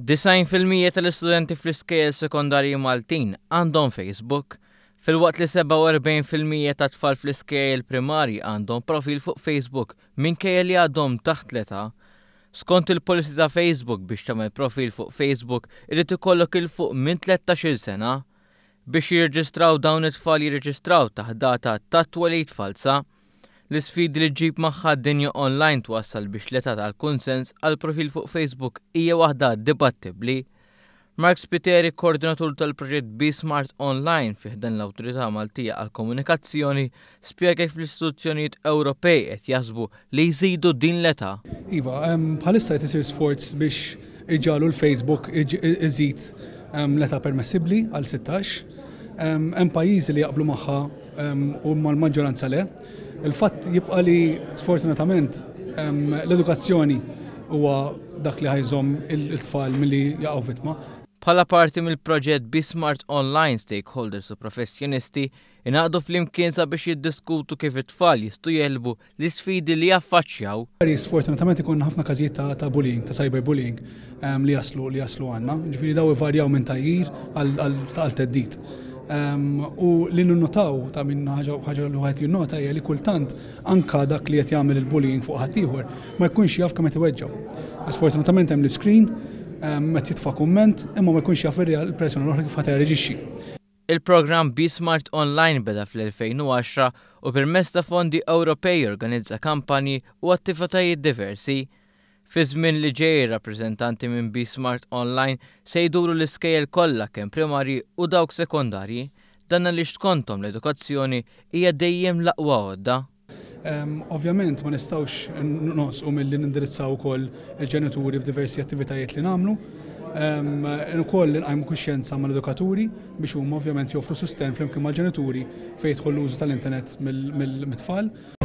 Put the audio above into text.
90% tal-istudenti fl-iskejjel sekondarji Maltin għandhom Facebook, fil-waqt li 47% ta' tfal fl-iskejjel primarji għandhom profil fuq Facebook minkejja li għadhom taħt leta, Skont il-polisi ta' Facebook biex tagħmel profil fuq Facebook irid ikollok il fuq minn 13-il sena biex jirreġistraw dawn it-tfal jirreġistraw taħt data ta' twelid falsa. L-isfidi li ġib maħħa d-dinja online twassal biex leta tal-konsens għal profil fuq Facebook hija waħda dibattibli. Mark Spiteri, koordinatur tal-proġett B-Smart Online fiħdan l-Autorità Maltija għal Komunikazzjoni, spiega kif l-istituzzjonijiet Ewropej qed jasbu li jżidu din l-età. Iva, bħalissa qed isir sforz biex iġalu l-Facebook iżid l-età permessibli għal 16. Hemm pajjiżi li jaqblu magħha u mal-maġġoranza le. Il-fatt jibqa li sfortunatament l-edukazzjoni huwa dak li ħajżom il-tfal milli jaqgħu fitma. Bħala parti mill-proġett Bismart Online Stakeholders u Professjonisti inaqdu fl-imkien sabiex jiddiskutu kif it-tfal jistu jelbu l sfidi li jaffaċċjaw. Sfortunatament ikun ħafna każijiet ta' bullying, ta' cyberbullying li jaslu li jaslu għandna. Ġifieri daw ivarjaw minn tajjir għal teddit. U li nnotaw ta' minna ħaġa li għajt jinnota hija li kultant anka dak li qed jagħmel il-bullying fuq ħaddieħor ma jkunx jaf kemm qed Asfortunatament hemm l-screen meta jitfa' komment, imma ma jkunx jaf il real persuna l-oħra kif ħadd reġiċi. Il-programm Bismart Online beda fl-2010 u permesta ta' fondi Ewropej organizza kampani u attivitajiet diversi Fi żmien li ġej rappreżentanti minn B-Smart Online se jduru l-iskejjel kollha kemm primarji u dawk sekondarji dan li xtkontom l-edukazzjoni hija dejjem laqwa għodda. Um, Ovvjament ma nistawx u mill-li nindirizzaw ukoll il-ġenituri f'diversi attivitajiet li namlu. Um, Nkoll nqajmu kuxjenza l edukaturi biex huma ovvjament joffru susten flimkien mal-ġenituri fejn l użu tal-internet mill-tfal.